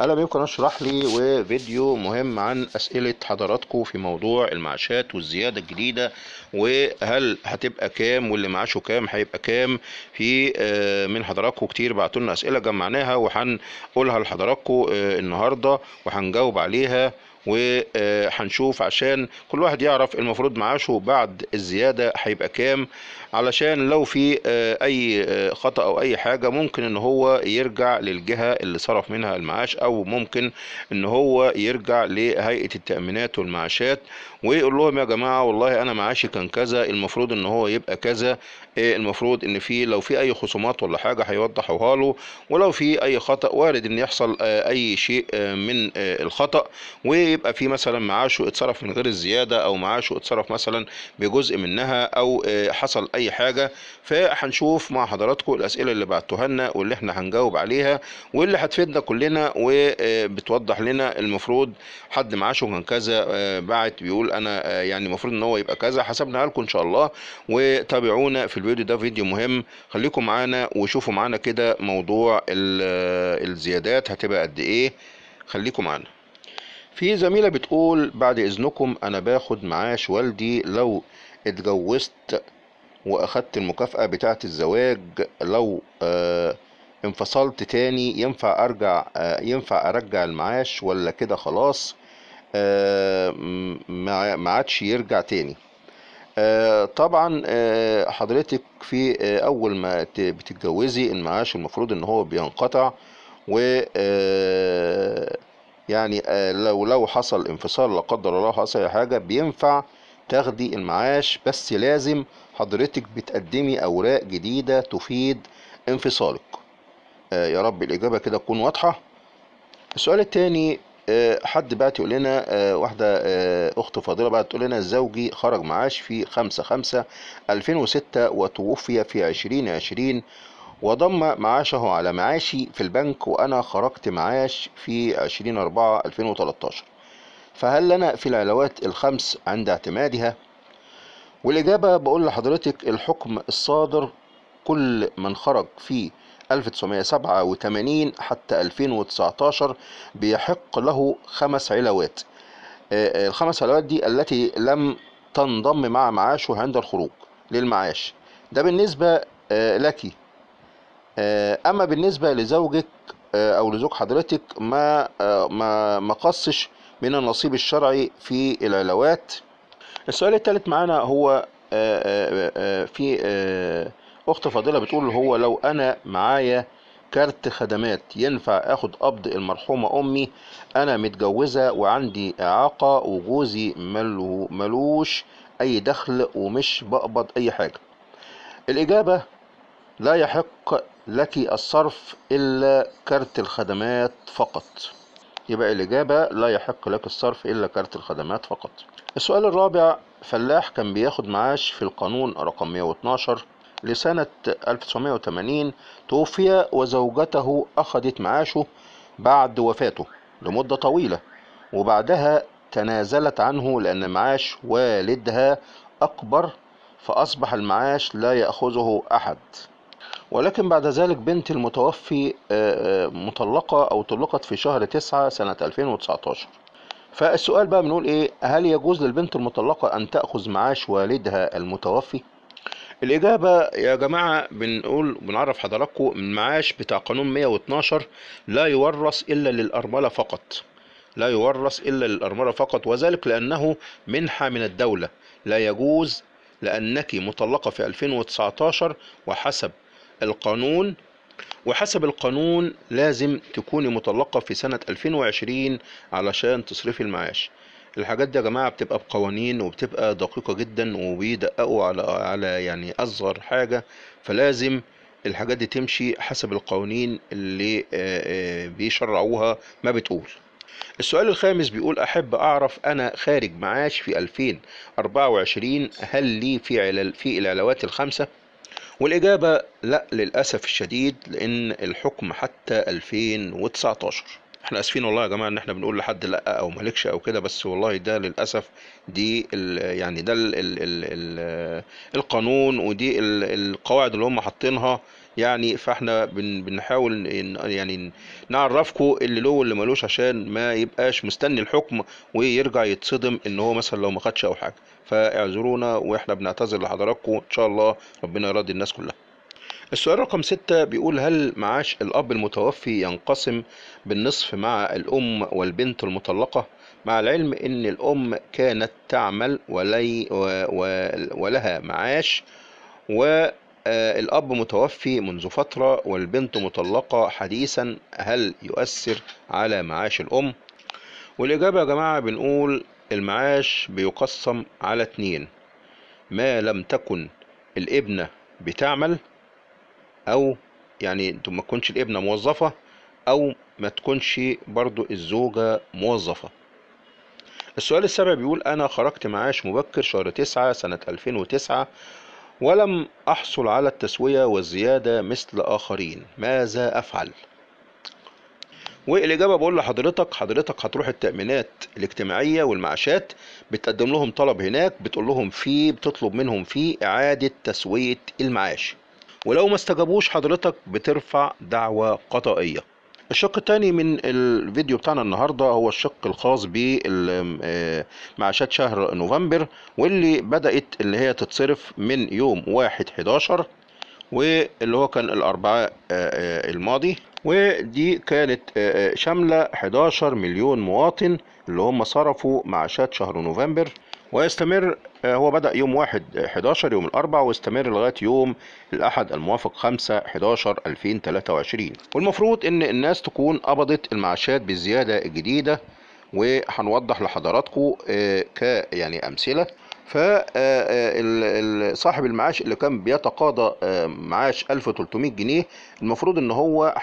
اهلا بيكم اشرح لي وفيديو مهم عن اسئله حضراتكم في موضوع المعاشات والزياده الجديده وهل هتبقى كام واللي معاشه كام هيبقى كام في آه، من حضراتكم كتير بعتوا لنا اسئله جمعناها وهنقولها لحضراتكم آه، النهارده وهنجاوب عليها وهنشوف عشان كل واحد يعرف المفروض معاشه بعد الزيادة هيبقى كام علشان لو في آه، اي آه، خطأ او اي حاجة ممكن ان هو يرجع للجهة اللي صرف منها المعاش او ممكن ان هو يرجع لهيئة التأمينات والمعاشات ويقول لهم يا جماعه والله انا معاشي كان كذا المفروض ان هو يبقى كذا إيه، المفروض ان في لو في اي خصومات ولا حاجه هيوضحوها له ولو في اي خطا وارد ان يحصل آه، اي شيء آه، من آه، الخطا ويبقى في مثلا معاشه اتصرف من غير الزياده او معاشه اتصرف مثلا بجزء منها او حصل اي حاجه فهنشوف مع حضراتكم الاسئله اللي بعتوها لنا واللي احنا هنجاوب عليها واللي هتفيدنا كلنا وبتوضح لنا المفروض حد معاشه كان كذا بعت بيقول انا آه، يعني المفروض ان هو يبقى كذا حسبنا لكم ان شاء الله وتابعونا في الفيديو ده فيديو مهم خليكم معانا وشوفوا معانا كده موضوع آه، الزيادات هتبقى قد ايه خليكم معانا في زميلة بتقول بعد إذنكم أنا باخد معاش والدي لو اتجوزت وأخدت المكافأة بتاعة الزواج لو آه، انفصلت تاني ينفع أرجع ينفع أرجع المعاش ولا كده خلاص آه، ما عادش يرجع تاني آه، طبعا آه، حضرتك في اول ما بتتجوزي المعاش المفروض ان هو بينقطع و يعني لو لو حصل انفصال لا قدر الله حصل اي حاجه بينفع تاخدي المعاش بس لازم حضرتك بتقدمي اوراق جديده تفيد انفصالك يا رب الاجابه كده تكون واضحه السؤال التاني آه، حد بقى يقول لنا آه، واحدة آه، أخت فاضلة بقى تقول لنا زوجي خرج معاش في 5 5 2006 وتوفي في 2020 وضم معاشه على معاشي في البنك وأنا خرجت معاش في 20 4 2013 فهل لنا في العلاوات الخمس عند اعتمادها؟ والإجابة بقول لحضرتك الحكم الصادر كل من خرج في 1987 حتى 2019 بيحق له خمس علاوات آه، آه، الخمس علاوات دي التي لم تنضم مع معاشه عند الخروج للمعاش ده بالنسبة آه، لك أما بالنسبة لزوجك أو لزوج حضرتك ما ما ما قصش من النصيب الشرعي في العلاوات السؤال الثالث معانا هو في اخت فاضله بتقول هو لو انا معايا كارت خدمات ينفع اخد قبض المرحومه امي انا متجوزه وعندي اعاقه وجوزي ملو ملوش اي دخل ومش بقبض اي حاجه الاجابه لا يحق لك الصرف الا كارت الخدمات فقط يبقى الإجابة لا يحق لك الصرف إلا كارت الخدمات فقط السؤال الرابع فلاح كان بياخد معاش في القانون رقم 112 لسنة 1980 توفي وزوجته أخذت معاشه بعد وفاته لمدة طويلة وبعدها تنازلت عنه لأن معاش والدها أكبر فأصبح المعاش لا يأخذه أحد ولكن بعد ذلك بنت المتوفي آه، آه، مطلقة أو طلقت في شهر 9 سنة 2019 فالسؤال بقى بنقول إيه هل يجوز للبنت المطلقة أن تأخذ معاش والدها المتوفي؟ الإجابة يا جماعة بنقول بنعرف حضراتكم المعاش بتاع قانون 112 لا يورث إلا للأرملة فقط لا يورث إلا للأرملة فقط وذلك لأنه منحة من الدولة لا يجوز لأنك مطلقة في 2019 وحسب القانون وحسب القانون لازم تكوني مطلقة في سنة 2020 علشان تصرفي المعاش الحاجات دي يا جماعة بتبقى بقوانين وبتبقى دقيقة جدا وبيدققوا على على يعني أصغر حاجة فلازم الحاجات دي تمشي حسب القوانين اللي آه، آه، بيشرعوها ما بتقول السؤال الخامس بيقول أحب أعرف أنا خارج معاش في 2024 هل لي في علل في العلاوات الخمسة؟ والإجابة لا للأسف الشديد لأن الحكم حتى 2019 احنا اسفين والله يا جماعه ان احنا بنقول لحد لا او مالكش او كده بس والله ده للاسف دي يعني ده القانون ودي القواعد اللي هم حاطينها يعني فاحنا بن بنحاول يعني نعرفكم اللي له واللي مالوش عشان ما يبقاش مستني الحكم ويرجع يتصدم ان هو مثلا لو ما خدش او حاجه فاعذرونا واحنا بنعتذر لحضراتكم ان شاء الله ربنا يرضي الناس كلها السؤال رقم ستة بيقول هل معاش الأب المتوفي ينقسم بالنصف مع الأم والبنت المطلقة مع العلم أن الأم كانت تعمل ولي ولها معاش والأب متوفي منذ فترة والبنت مطلقة حديثا هل يؤثر على معاش الأم؟ والإجابة يا جماعة بنقول المعاش بيقسم على اتنين ما لم تكن الابنة بتعمل او يعني ما تكونش الابنه موظفه او ما تكونش برضو الزوجه موظفه السؤال السابع بيقول انا خرجت معاش مبكر شهر 9 سنة 2009 ولم احصل على التسوية والزيادة مثل اخرين ماذا افعل والاجابه بقول لحضرتك حضرتك هتروح التامينات الاجتماعيه والمعاشات بتقدم لهم طلب هناك بتقول لهم فيه بتطلب منهم فيه اعاده تسويه المعاش ولو ما استجابوش حضرتك بترفع دعوة قضائية الشق الثاني من الفيديو بتاعنا النهارده هو الشق الخاص بمعاشات آه، شهر نوفمبر واللي بدأت اللي هي تتصرف من يوم 1 11 واللي هو كان الأربعاء آه، آه، الماضي ودي كانت شاملة 11 مليون مواطن اللي هم صرفوا معاشات شهر نوفمبر ويستمر آه، هو بدأ يوم 1 11 آه، يوم الأربع ويستمر لغاية يوم الأحد الموافق 5 11 2023 والمفروض إن الناس تكون قبضت المعاشات بالزيادة الجديدة وهنوضح لحضراتكم آه، ك يعني أمثلة فصاحب المعاش اللي كان بيتقاضى معاش 1300 جنيه المفروض ان هو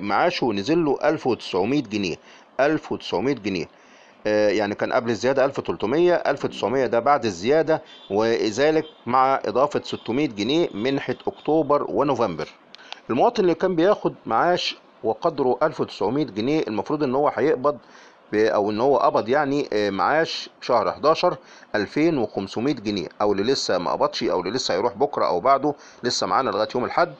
معاشه نزل له 1900 جنيه 1900 جنيه آه، يعني كان قبل الزيادة 1300 1900 ده بعد الزيادة وذلك مع إضافة 600 جنيه منحة أكتوبر ونوفمبر المواطن اللي كان بياخد معاش وقدره 1900 جنيه المفروض ان هو هيقبض او ان هو قبض يعني آه، معاش شهر 11 2500 جنيه او اللي لسه ما قبضش او اللي لسه هيروح بكره او بعده لسه معانا لغايه يوم الاحد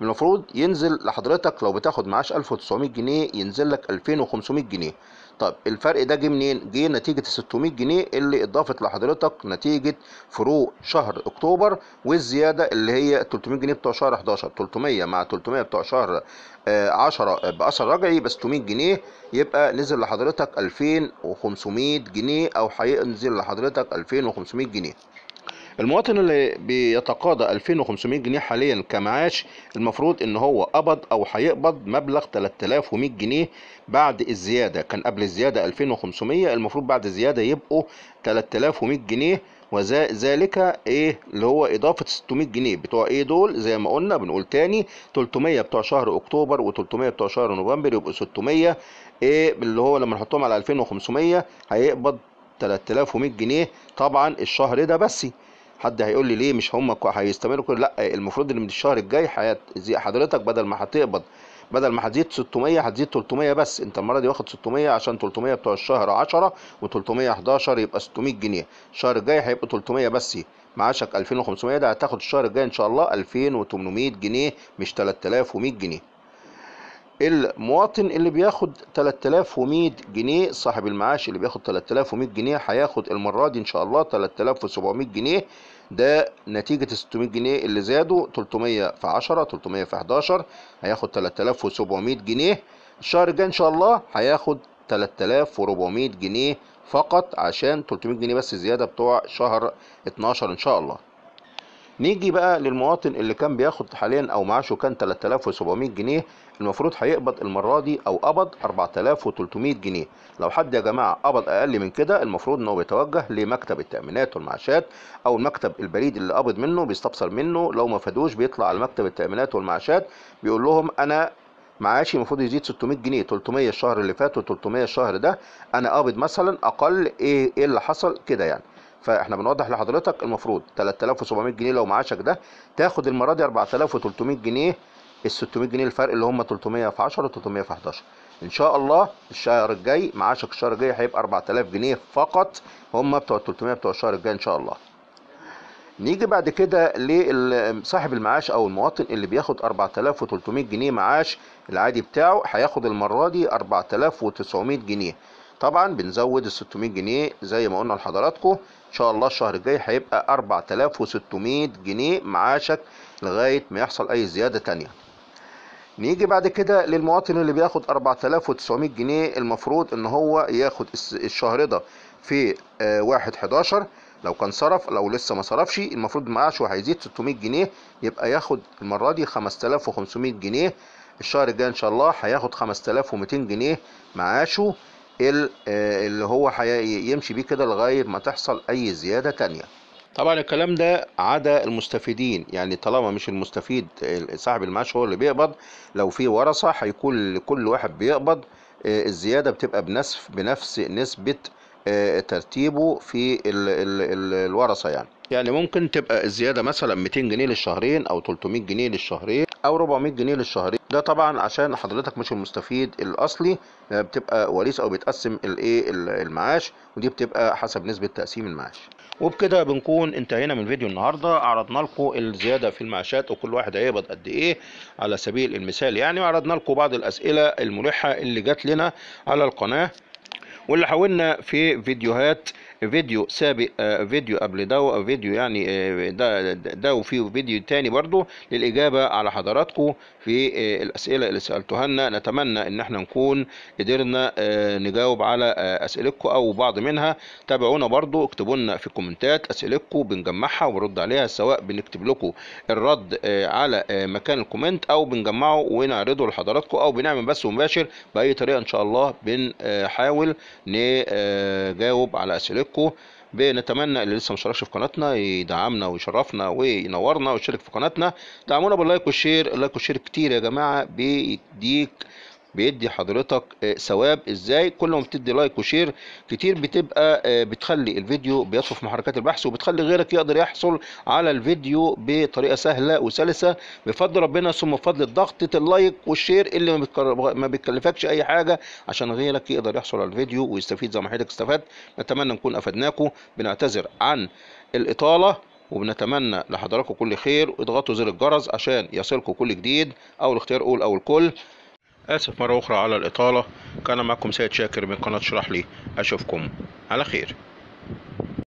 المفروض ينزل لحضرتك لو بتاخد معاش 1900 جنيه ينزل لك 2500 جنيه طب الفرق ده جه منين جه نتيجه ال 600 جنيه اللي اتضافت لحضرتك نتيجه فروق شهر اكتوبر والزياده اللي هي 300 جنيه بتوع شهر 11 300 مع 300 بتوع شهر 10 آه، آه، باثر رجعي ب 600 جنيه يبقى نزل لحضرتك 2500 جنيه او هينزل لحضرتك 2500 جنيه المواطن اللي بيتقاضى 2500 جنيه حاليا كمعاش المفروض ان هو قبض او هيقبض مبلغ 3100 جنيه بعد الزياده كان قبل الزياده 2500 المفروض بعد الزياده يبقوا 3100 جنيه وذلك ايه اللي هو اضافه 600 جنيه بتوع ايه دول زي ما قلنا بنقول تاني 300 بتوع شهر اكتوبر و300 بتوع شهر نوفمبر يبقوا 600 ايه اللي هو لما نحطهم على 2500 هيقبض 3100 جنيه طبعا الشهر ده بس حد هيقول لي ليه مش هم هيستمروا كل لا المفروض ان من الشهر الجاي حضرتك بدل ما هتقبض بدل ما هتزيد 600 هتزيد 300 بس انت المره دي واخد 600 عشان 300 بتوع الشهر 10 و311 يبقى 600 جنيه الشهر الجاي هيبقى 300 بس معاشك 2500 ده هتاخد الشهر الجاي ان شاء الله 2800 جنيه مش 3100 جنيه المواطن اللي بياخد 3100 جنيه صاحب المعاش اللي بياخد 3100 جنيه هياخد المره دي ان شاء الله 3700 جنيه ده نتيجة 600 جنيه اللي زادوا 300 في 10 300 في 11 هياخد 3700 جنيه الشهر الجاي ان شاء الله هياخد 3400 جنيه فقط عشان 300 جنيه بس زيادة بتوع شهر 12 ان شاء الله نيجي بقى للمواطن اللي كان بياخد حاليا او معاشه كان 3700 جنيه المفروض هيقبض المره دي او قبض 4300 جنيه لو حد يا جماعه قبض اقل من كده المفروض ان هو بيتوجه لمكتب التامينات والمعاشات او المكتب البريد اللي قبض منه بيستفسر منه لو ما فادوش بيطلع على مكتب التامينات والمعاشات بيقول لهم انا معاشي المفروض يزيد 600 جنيه 300 الشهر اللي فات و300 الشهر ده انا قابض مثلا اقل ايه ايه اللي حصل كده يعني فاحنا بنوضح لحضرتك المفروض 3700 جنيه لو معاشك ده تاخد المره دي 4300 جنيه ال 600 جنيه الفرق اللي هم 300 في 10 و 300 في 11 ان شاء الله الشهر الجاي معاشك الشهر الجاي هيبقى 4000 جنيه فقط هم بتوع 300 بتوع الشهر الجاي ان شاء الله نيجي بعد كده لصاحب المعاش او المواطن اللي بياخد 4300 جنيه معاش العادي بتاعه هياخد المره دي 4900 جنيه طبعا بنزود ال 600 جنيه زي ما قلنا لحضراتكم ان شاء الله الشهر الجاي هيبقى 4600 جنيه معاشك لغايه ما يحصل اي زياده ثانيه نيجي بعد كده للمواطن اللي بياخد 4900 جنيه المفروض ان هو ياخد الشهر ده في 1 آه، 11 لو كان صرف لو لسه ما صرفش المفروض معاشه هيزيد 600 جنيه يبقى ياخد المره دي 5500 جنيه الشهر الجاي ان شاء الله هياخد 5200 جنيه معاشه آه، اللي هو يمشي بيه كده لغايه ما تحصل اي زياده تانية طبعا الكلام ده عدا المستفيدين يعني طالما مش المستفيد صاحب المعاش هو اللي بيقبض لو في ورثه هيكون كل واحد بيقبض آه، الزياده بتبقى بنسف بنفس نسبه آه، ترتيبه في الورثه يعني يعني ممكن تبقى الزياده مثلا 200 جنيه للشهرين او 300 جنيه للشهرين او 400 جنيه للشهرين ده طبعا عشان حضرتك مش المستفيد الاصلي بتبقى وريث او بيتقسم الايه المعاش ودي بتبقى حسب نسبه تقسيم المعاش وبكده بنكون انتهينا من فيديو النهارده عرضنا لكم الزياده في المعاشات وكل واحد هيقبض قد ايه على سبيل المثال يعني وعرضنا لكم بعض الاسئله الملحه اللي جات لنا على القناه واللي حاولنا في فيديوهات فيديو سابق آه، فيديو قبل ده فيديو يعني آه، ده ده وفيه فيديو تاني برضو للإجابة على حضراتكم في آه، الأسئلة اللي سألتوها لنا نتمنى إن احنا نكون قدرنا نجاوب على أسئلتكم أو بعض منها تابعونا برضو اكتبوا لنا في الكومنتات أسئلتكم بنجمعها ونرد عليها سواء بنكتب لكم الرد على مكان الكومنت أو بنجمعه ونعرضه لحضراتكم أو بنعمل بث مباشر بأي طريقة إن شاء الله بنحاول نجاوب على أسئلتكم لكم بنتمنى اللي لسه مشتركش في قناتنا يدعمنا ويشرفنا وينورنا ويشارك في قناتنا دعمونا باللايك والشير اللايك والشير كتير يا جماعه بيديك بيدي حضرتك آه، ثواب ازاي كل ما بتدي لايك وشير كتير بتبقى آه، بتخلي الفيديو بيصف في محركات البحث وبتخلي غيرك يقدر يحصل على الفيديو بطريقه سهله وسلسه بفضل ربنا ثم بفضل ضغطه اللايك والشير اللي ما, ما بتكلفكش اي حاجه عشان غيرك يقدر يحصل على الفيديو ويستفيد زي ما حضرتك استفدت نتمنى نكون افدناكم بنعتذر عن الاطاله وبنتمنى لحضراتكم كل خير واضغطوا زر الجرس عشان يصلكم كل جديد او الاختيار اول او الكل آسف مرة أخرى على الإطالة كان معكم سيد شاكر من قناة شرح لي أشوفكم على خير